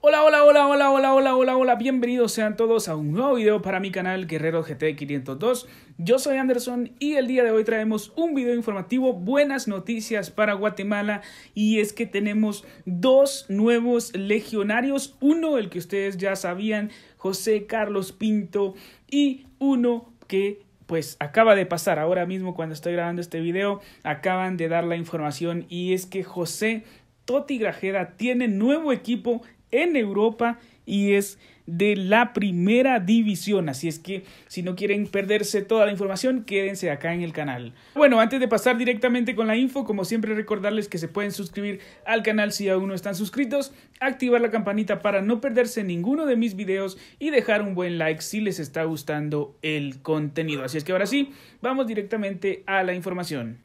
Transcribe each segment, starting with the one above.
Hola, hola, hola, hola, hola, hola, hola, hola, bienvenidos sean todos a un nuevo video para mi canal Guerrero GT502. Yo soy Anderson y el día de hoy traemos un video informativo, buenas noticias para Guatemala y es que tenemos dos nuevos legionarios, uno el que ustedes ya sabían, José Carlos Pinto y uno que pues acaba de pasar ahora mismo cuando estoy grabando este video, acaban de dar la información y es que José Toti Grajeda tiene nuevo equipo en Europa y es de la primera división. Así es que si no quieren perderse toda la información, quédense acá en el canal. Bueno, antes de pasar directamente con la info, como siempre recordarles que se pueden suscribir al canal si aún no están suscritos, activar la campanita para no perderse ninguno de mis videos y dejar un buen like si les está gustando el contenido. Así es que ahora sí, vamos directamente a la información.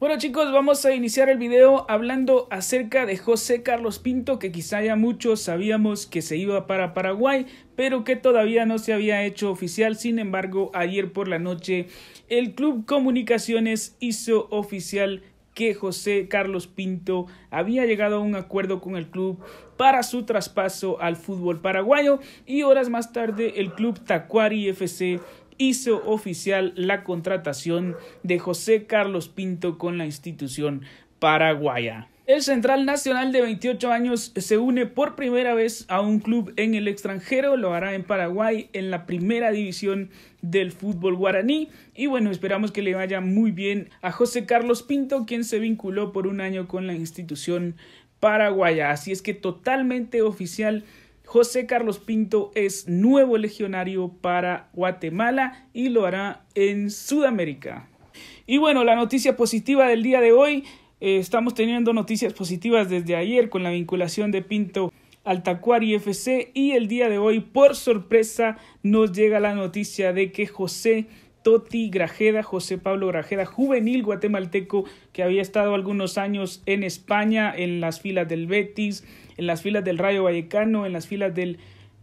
Bueno chicos, vamos a iniciar el video hablando acerca de José Carlos Pinto, que quizá ya muchos sabíamos que se iba para Paraguay, pero que todavía no se había hecho oficial. Sin embargo, ayer por la noche el Club Comunicaciones hizo oficial que José Carlos Pinto había llegado a un acuerdo con el club para su traspaso al fútbol paraguayo y horas más tarde el club Tacuari FC hizo oficial la contratación de José Carlos Pinto con la institución paraguaya. El central nacional de 28 años se une por primera vez a un club en el extranjero, lo hará en Paraguay en la primera división del fútbol guaraní y bueno, esperamos que le vaya muy bien a José Carlos Pinto, quien se vinculó por un año con la institución paraguaya. Así es que totalmente oficial José Carlos Pinto es nuevo legionario para Guatemala y lo hará en Sudamérica. Y bueno, la noticia positiva del día de hoy eh, estamos teniendo noticias positivas desde ayer con la vinculación de Pinto al Tacuari FC y el día de hoy, por sorpresa, nos llega la noticia de que José Toti Grajeda, José Pablo Grajeda, juvenil guatemalteco que había estado algunos años en España, en las filas del Betis, en las filas del Rayo Vallecano, en las filas del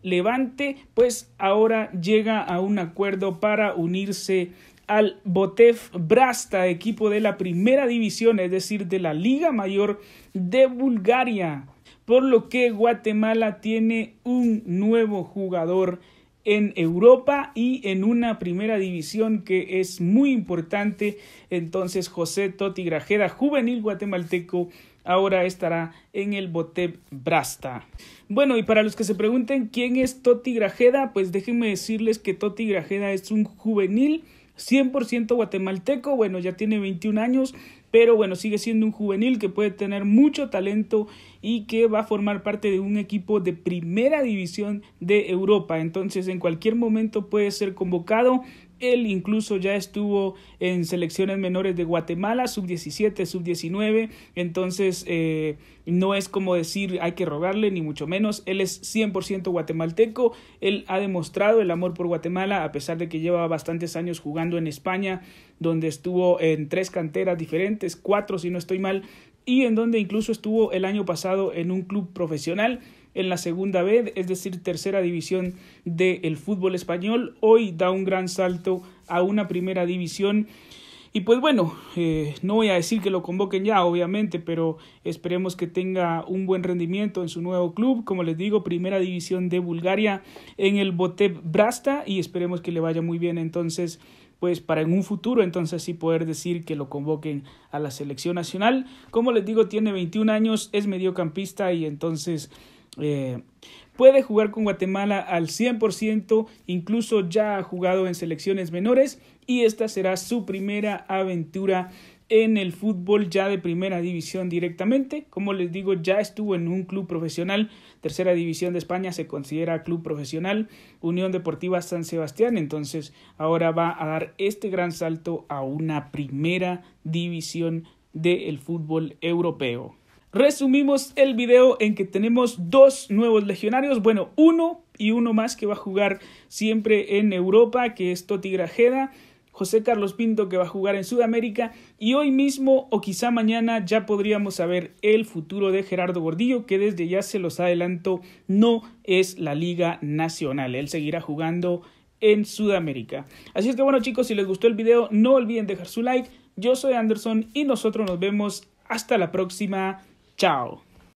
Levante, pues ahora llega a un acuerdo para unirse al Botev Brasta, equipo de la primera división, es decir, de la Liga Mayor de Bulgaria, por lo que Guatemala tiene un nuevo jugador en Europa y en una primera división que es muy importante. Entonces José Toti Grajeda, juvenil guatemalteco, ahora estará en el Botep Brasta. Bueno, y para los que se pregunten quién es Toti Grajeda, pues déjenme decirles que Toti Grajeda es un juvenil 100% guatemalteco, bueno, ya tiene 21 años, pero bueno, sigue siendo un juvenil que puede tener mucho talento y que va a formar parte de un equipo de primera división de Europa. Entonces, en cualquier momento puede ser convocado él incluso ya estuvo en selecciones menores de Guatemala, sub-17, sub-19. Entonces, eh, no es como decir hay que rogarle, ni mucho menos. Él es 100% guatemalteco. Él ha demostrado el amor por Guatemala, a pesar de que lleva bastantes años jugando en España, donde estuvo en tres canteras diferentes, cuatro si no estoy mal, y en donde incluso estuvo el año pasado en un club profesional en la segunda vez, es decir, tercera división del fútbol español. Hoy da un gran salto a una primera división. Y pues bueno, eh, no voy a decir que lo convoquen ya, obviamente, pero esperemos que tenga un buen rendimiento en su nuevo club. Como les digo, primera división de Bulgaria en el Botep Brasta y esperemos que le vaya muy bien entonces pues para en un futuro entonces sí poder decir que lo convoquen a la selección nacional. Como les digo, tiene 21 años, es mediocampista y entonces eh, puede jugar con Guatemala al 100%, incluso ya ha jugado en selecciones menores y esta será su primera aventura en el fútbol ya de primera división directamente. Como les digo, ya estuvo en un club profesional. Tercera división de España se considera club profesional. Unión Deportiva San Sebastián. Entonces ahora va a dar este gran salto a una primera división del fútbol europeo. Resumimos el video en que tenemos dos nuevos legionarios, bueno, uno y uno más que va a jugar siempre en Europa, que es Toti Grajeda, José Carlos Pinto que va a jugar en Sudamérica y hoy mismo o quizá mañana ya podríamos saber el futuro de Gerardo Gordillo, que desde ya se los adelanto no es la Liga Nacional, él seguirá jugando en Sudamérica. Así es que bueno chicos, si les gustó el video no olviden dejar su like, yo soy Anderson y nosotros nos vemos hasta la próxima. Ciao.